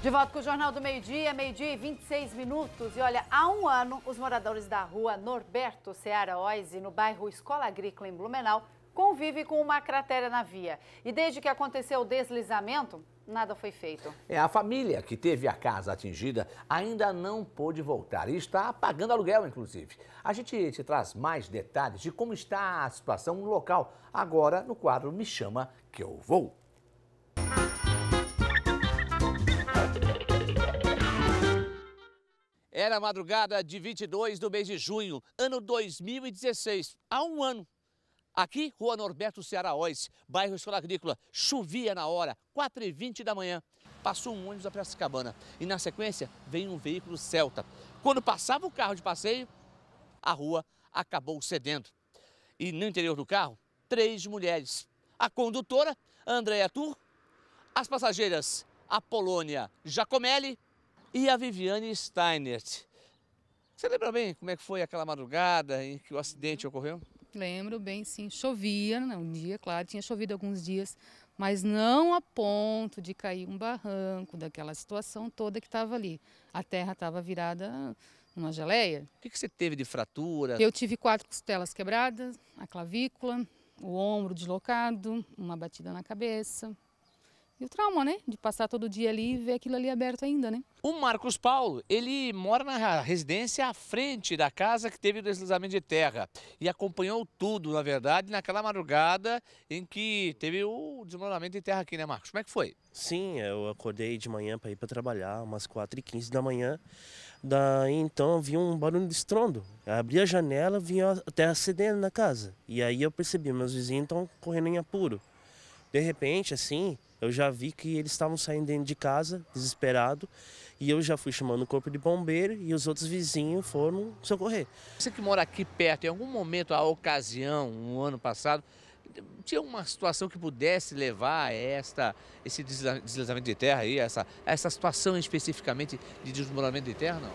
De volta com o Jornal do Meio Dia, meio-dia e 26 minutos. E olha, há um ano, os moradores da rua Norberto Seara Oise, no bairro Escola Agrícola, em Blumenau, convivem com uma cratera na via. E desde que aconteceu o deslizamento, nada foi feito. É, a família que teve a casa atingida ainda não pôde voltar e está pagando aluguel, inclusive. A gente te traz mais detalhes de como está a situação no local agora no quadro Me Chama Que Eu Vou. Era madrugada de 22 do mês de junho, ano 2016, há um ano. Aqui, Rua Norberto Ceará Ois, bairro Escola Agrícola, chovia na hora, 4h20 da manhã. Passou um ônibus da Cabana e, na sequência, veio um veículo Celta. Quando passava o carro de passeio, a rua acabou cedendo. E no interior do carro, três mulheres. A condutora, Andréa Tur, as passageiras, Apolônia Jacomelli e a Viviane Steinert. Você lembra bem como é que foi aquela madrugada em que o acidente ocorreu? Lembro bem, sim. Chovia, não, né, um dia, claro, tinha chovido alguns dias, mas não a ponto de cair um barranco, daquela situação toda que estava ali. A terra estava virada numa geleia. O que, que você teve de fratura? Eu tive quatro costelas quebradas, a clavícula, o ombro deslocado, uma batida na cabeça, e o trauma, né? De passar todo dia ali e ver aquilo ali aberto ainda, né? O Marcos Paulo, ele mora na residência à frente da casa que teve o deslizamento de terra e acompanhou tudo, na verdade, naquela madrugada em que teve o desmoronamento de terra aqui, né, Marcos? Como é que foi? Sim, eu acordei de manhã para ir para trabalhar, umas 4h15 da manhã. Daí então vi um barulho de estrondo. Eu abri a janela, vinha a terra cedendo na casa. E aí eu percebi, meus vizinhos estão correndo em apuro. De repente, assim, eu já vi que eles estavam saindo dentro de casa, desesperado, e eu já fui chamando o corpo de bombeiro e os outros vizinhos foram socorrer. Você que mora aqui perto, em algum momento, a ocasião, um ano passado, tinha uma situação que pudesse levar a esta, esse deslizamento de terra aí, essa, essa situação especificamente de desmoronamento de terra, não?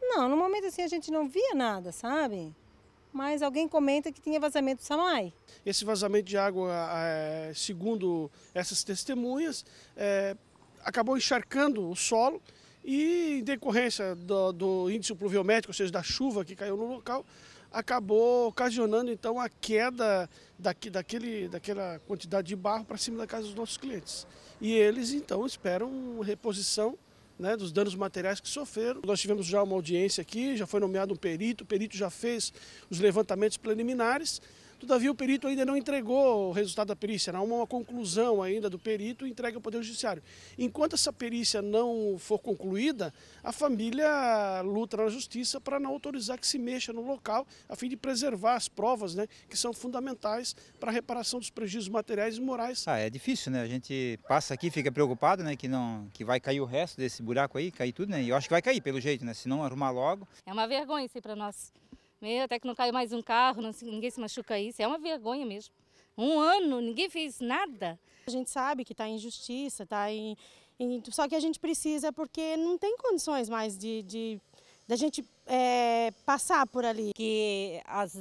Não, no momento assim a gente não via nada, sabe? mas alguém comenta que tinha vazamento do Samai. Esse vazamento de água, ah, eh, segundo essas testemunhas, eh, acabou encharcando o solo e, em decorrência do, do índice pluviométrico, ou seja, da chuva que caiu no local, acabou ocasionando então a queda daqui, daquele, daquela quantidade de barro para cima da casa dos nossos clientes. E eles então esperam reposição né, dos danos materiais que sofreram. Nós tivemos já uma audiência aqui, já foi nomeado um perito, o perito já fez os levantamentos preliminares Todavia, o perito ainda não entregou o resultado da perícia, não né? há uma conclusão ainda do perito entregue ao Poder Judiciário. Enquanto essa perícia não for concluída, a família luta na Justiça para não autorizar que se mexa no local, a fim de preservar as provas né, que são fundamentais para a reparação dos prejuízos materiais e morais. Ah, é difícil, né? A gente passa aqui fica preocupado né, que, não, que vai cair o resto desse buraco aí, cair tudo, né? E eu acho que vai cair, pelo jeito, né? Se não arrumar logo. É uma vergonha isso aí para nós. Meu, até que não caiu mais um carro, não, ninguém se machuca isso. É uma vergonha mesmo. Um ano, ninguém fez nada. A gente sabe que está em justiça, está em, em, Só que a gente precisa, porque não tem condições mais de, de, de gente é, passar por ali. Que as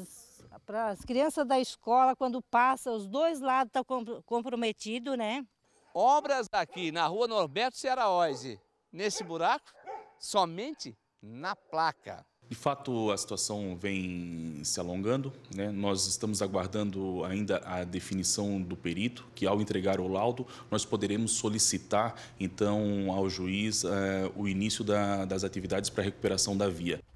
para as crianças da escola, quando passa, os dois lados estão tá comprometidos, né? Obras aqui na rua Norberto Cearaóise, nesse buraco, somente na placa. De fato, a situação vem se alongando. Né? Nós estamos aguardando ainda a definição do perito, que ao entregar o laudo, nós poderemos solicitar então ao juiz eh, o início da, das atividades para recuperação da via.